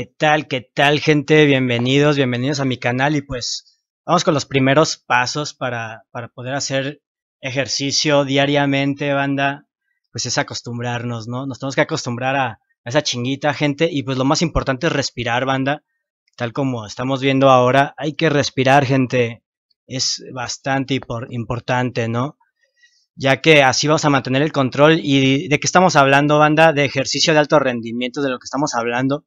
¿Qué tal? ¿Qué tal gente? Bienvenidos, bienvenidos a mi canal y pues vamos con los primeros pasos para, para poder hacer ejercicio diariamente, banda. Pues es acostumbrarnos, ¿no? Nos tenemos que acostumbrar a, a esa chinguita, gente. Y pues lo más importante es respirar, banda. Tal como estamos viendo ahora, hay que respirar, gente. Es bastante importante, ¿no? ya que así vamos a mantener el control. ¿Y de qué estamos hablando, banda? De ejercicio de alto rendimiento, de lo que estamos hablando.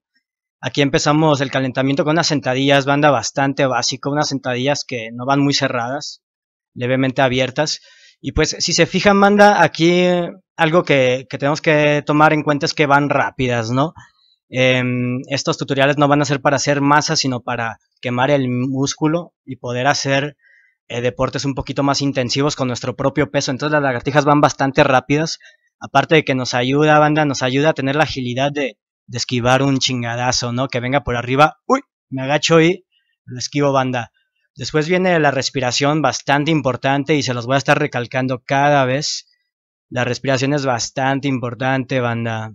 Aquí empezamos el calentamiento con unas sentadillas, banda bastante básico, unas sentadillas que no van muy cerradas, levemente abiertas. Y pues si se fijan, banda, aquí eh, algo que, que tenemos que tomar en cuenta es que van rápidas, ¿no? Em, estos tutoriales no van a ser para hacer masa, sino para quemar el músculo y poder hacer eh, deportes un poquito más intensivos con nuestro propio peso. Entonces las lagartijas van bastante rápidas. Aparte de que nos ayuda, banda, nos ayuda a tener la agilidad de, de esquivar un chingadazo, ¿no? Que venga por arriba, uy, me agacho y lo esquivo banda. Después viene la respiración bastante importante y se los voy a estar recalcando cada vez. La respiración es bastante importante, banda.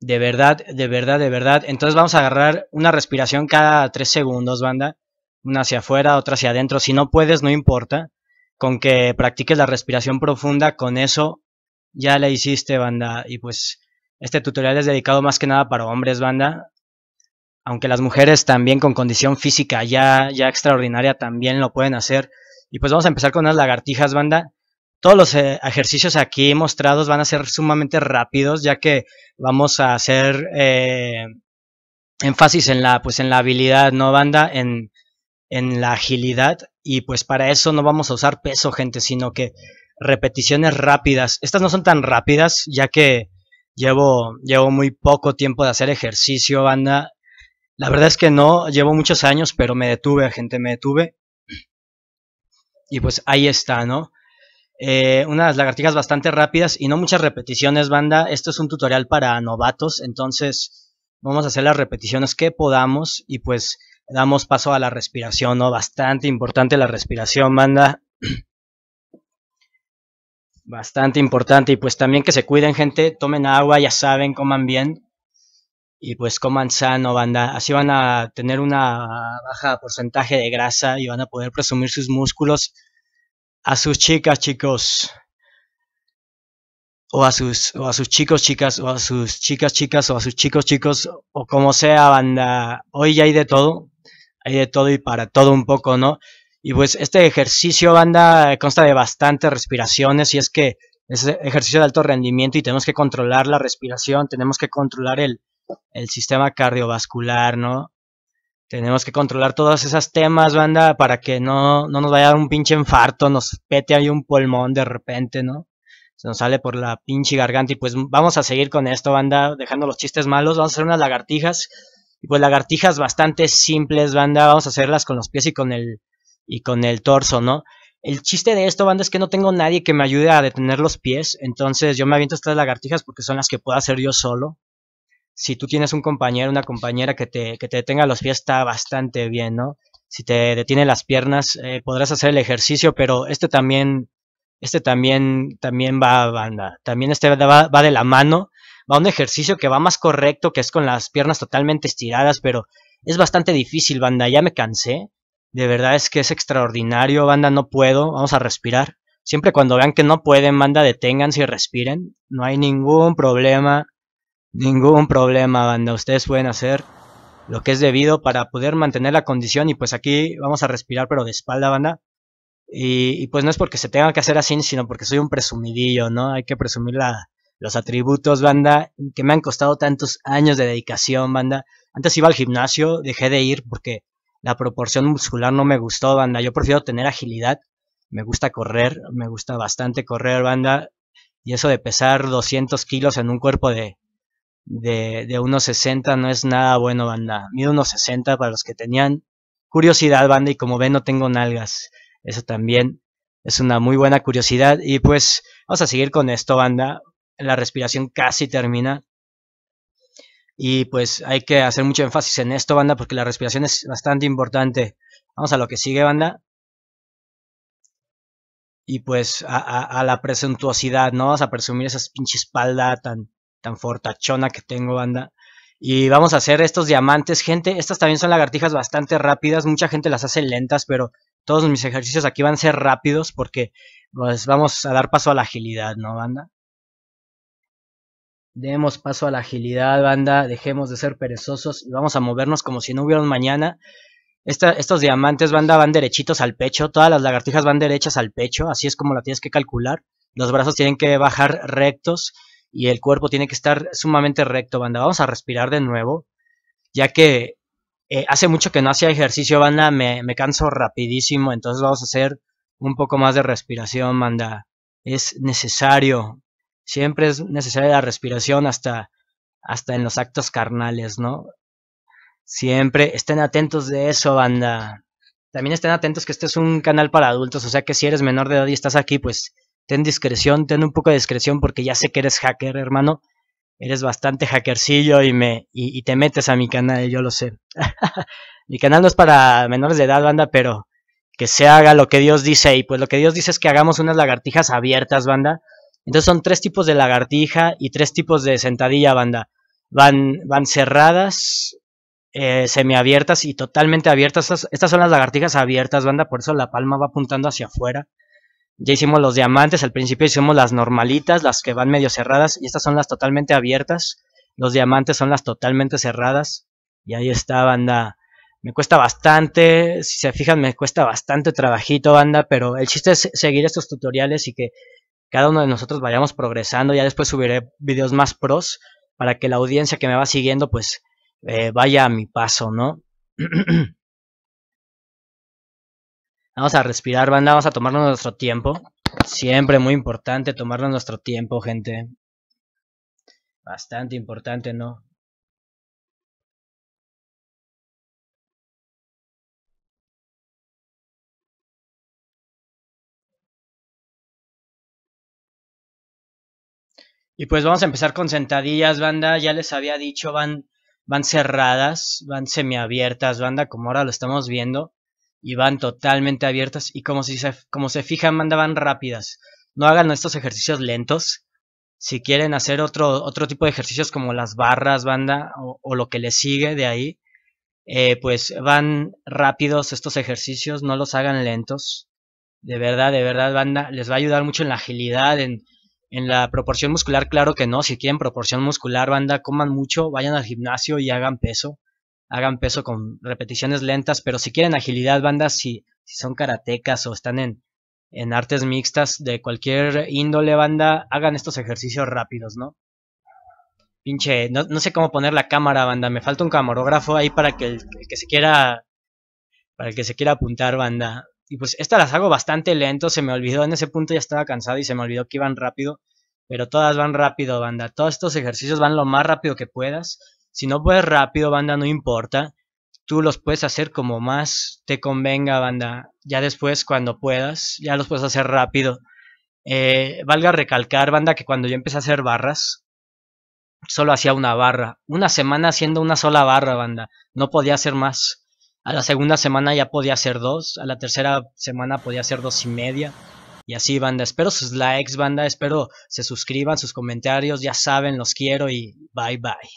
De verdad, de verdad, de verdad. Entonces vamos a agarrar una respiración cada tres segundos, banda. Una hacia afuera, otra hacia adentro. Si no puedes, no importa. Con que practiques la respiración profunda, con eso ya la hiciste, banda. Y pues este tutorial es dedicado más que nada para hombres banda, aunque las mujeres también con condición física ya, ya extraordinaria también lo pueden hacer. Y pues vamos a empezar con unas lagartijas banda. Todos los eh, ejercicios aquí mostrados van a ser sumamente rápidos ya que vamos a hacer eh, énfasis en la, pues en la habilidad, ¿no banda? En, en la agilidad y pues para eso no vamos a usar peso gente, sino que repeticiones rápidas. Estas no son tan rápidas ya que Llevo, llevo muy poco tiempo de hacer ejercicio, banda. La verdad es que no, llevo muchos años, pero me detuve, gente, me detuve. Y pues ahí está, ¿no? Eh, unas lagartijas bastante rápidas y no muchas repeticiones, banda. Esto es un tutorial para novatos, entonces vamos a hacer las repeticiones que podamos y pues damos paso a la respiración, ¿no? Bastante importante la respiración, banda. Bastante importante. Y pues también que se cuiden, gente. Tomen agua, ya saben, coman bien. Y pues coman sano, banda. Así van a tener una baja porcentaje de grasa y van a poder presumir sus músculos a sus chicas, chicos. O a sus, o a sus chicos, chicas, o a sus chicas, chicas, o a sus chicos, chicos, o como sea, banda. Hoy ya hay de todo. Hay de todo y para todo un poco, ¿no? Y pues este ejercicio, banda, consta de bastantes respiraciones y es que es ejercicio de alto rendimiento y tenemos que controlar la respiración, tenemos que controlar el, sistema cardiovascular, ¿no? Tenemos que controlar todos esos temas, banda, para que no, no nos vaya a dar un pinche infarto, nos pete ahí un pulmón de repente, ¿no? Se nos sale por la pinche garganta y pues vamos a seguir con esto, banda, dejando los chistes malos, vamos a hacer unas lagartijas. Y pues lagartijas bastante simples, banda, vamos a hacerlas con los pies y con el y con el torso, ¿no? El chiste de esto, banda, es que no tengo nadie que me ayude a detener los pies, entonces yo me aviento estas lagartijas porque son las que puedo hacer yo solo. Si tú tienes un compañero, una compañera que te, que te detenga los pies, está bastante bien, ¿no? Si te detiene las piernas, eh, podrás hacer el ejercicio, pero este también, este también, también va, banda, también este va, va de la mano, va un ejercicio que va más correcto, que es con las piernas totalmente estiradas, pero es bastante difícil, banda, ya me cansé de verdad es que es extraordinario, banda, no puedo, vamos a respirar. Siempre cuando vean que no pueden, banda, deténganse y respiren. No hay ningún problema, ningún problema, banda. Ustedes pueden hacer lo que es debido para poder mantener la condición y pues aquí vamos a respirar pero de espalda, banda. Y, pues no es porque se tenga que hacer así, sino porque soy un presumidillo, ¿no? Hay que presumir los atributos, banda, que me han costado tantos años de dedicación, banda. Antes iba al gimnasio, dejé de ir porque la proporción muscular no me gustó, banda. Yo prefiero tener agilidad. Me gusta correr, me gusta bastante correr, banda. Y eso de pesar 200 kilos en un cuerpo de, de, unos no es nada bueno, banda. Mido unos para los que tenían curiosidad, banda. Y como ven, no tengo nalgas. Eso también es una muy buena curiosidad. Y pues vamos a seguir con esto, banda. La respiración casi termina. Y pues hay que hacer mucho énfasis en esto, banda, porque la respiración es bastante importante. Vamos a lo que sigue, banda. Y pues a, la presuntuosidad, ¿no? vas a presumir esa pinche espalda tan, tan fortachona que tengo, banda. Y vamos a hacer estos diamantes, gente. Estas también son lagartijas bastante rápidas. Mucha gente las hace lentas, pero todos mis ejercicios aquí van a ser rápidos porque pues, vamos a dar paso a la agilidad, ¿no, banda? Demos paso a la agilidad, banda. Dejemos de ser perezosos y vamos a movernos como si no hubiera mañana. estos diamantes, banda, van derechitos al pecho. Todas las lagartijas van derechas al pecho. Así es como la tienes que calcular. Los brazos tienen que bajar rectos y el cuerpo tiene que estar sumamente recto, banda. Vamos a respirar de nuevo, ya que eh, hace mucho que no hacía ejercicio, banda. Me, me canso rapidísimo. Entonces vamos a hacer un poco más de respiración, banda. Es necesario siempre es necesaria la respiración hasta, hasta en los actos carnales, ¿no? Siempre estén atentos de eso, banda. También estén atentos que este es un canal para adultos, o sea que si eres menor de edad y estás aquí, pues ten discreción, ten un poco de discreción porque ya sé que eres hacker, hermano. Eres bastante hackercillo y me y te metes a mi canal, yo lo sé. mi canal no es para menores de edad, banda, pero que se haga lo que Dios dice y pues lo que Dios dice es que hagamos unas lagartijas abiertas, banda entonces son tres tipos de lagartija y tres tipos de sentadilla banda. Van, van cerradas, eh, semiabiertas y totalmente abiertas. Estas, estas, son las lagartijas abiertas, banda, por eso la palma va apuntando hacia afuera. Ya hicimos los diamantes, al principio hicimos las normalitas, las que van medio cerradas, y estas son las totalmente abiertas. Los diamantes son las totalmente cerradas. Y ahí está, banda. Me cuesta bastante, si se fijan, me cuesta bastante trabajito, banda, pero el chiste es seguir estos tutoriales y que cada uno de nosotros vayamos progresando. Ya después subiré videos más pros para que la audiencia que me va siguiendo pues eh, vaya a mi paso, ¿no? vamos a respirar, banda, vamos a tomarnos nuestro tiempo. Siempre muy importante tomarnos nuestro tiempo, gente. Bastante importante, ¿no? Y pues vamos a empezar con sentadillas, banda. Ya les había dicho, van, van cerradas, van semiabiertas, banda, como ahora lo estamos viendo. Y van totalmente abiertas. Y como, si se, como se fijan, banda, van rápidas. No hagan estos ejercicios lentos. Si quieren hacer otro, otro tipo de ejercicios como las barras, banda, o, lo que les sigue de ahí, eh, pues van rápidos estos ejercicios, no los hagan lentos. De verdad, de verdad, banda, les va a ayudar mucho en la agilidad, en, en la proporción muscular, claro que no. Si quieren proporción muscular, banda, coman mucho, vayan al gimnasio y hagan peso. Hagan peso con repeticiones lentas, pero si quieren agilidad, banda, si, si son karatecas o están en, en artes mixtas de cualquier índole, banda, hagan estos ejercicios rápidos, ¿no? Pinche, no, sé cómo poner la cámara, banda. Me falta un camarógrafo ahí para que que se quiera, para el que se quiera apuntar, banda. Y pues estas las hago bastante lento, se me olvidó, en ese punto ya estaba cansado y se me olvidó que iban rápido, pero todas van rápido, banda. Todos estos ejercicios van lo más rápido que puedas. Si no puedes rápido, banda, no importa. Tú los puedes hacer como más te convenga, banda. Ya después, cuando puedas, ya los puedes hacer rápido. Eh, valga recalcar, banda, que cuando yo empecé a hacer barras, solo hacía una barra. Una semana haciendo una sola barra, banda. No podía hacer más. A la segunda semana ya podía hacer dos, a la tercera semana podía ser dos y media. Y así, banda, espero sus likes, banda, espero se suscriban, sus comentarios, ya saben, los quiero y bye bye.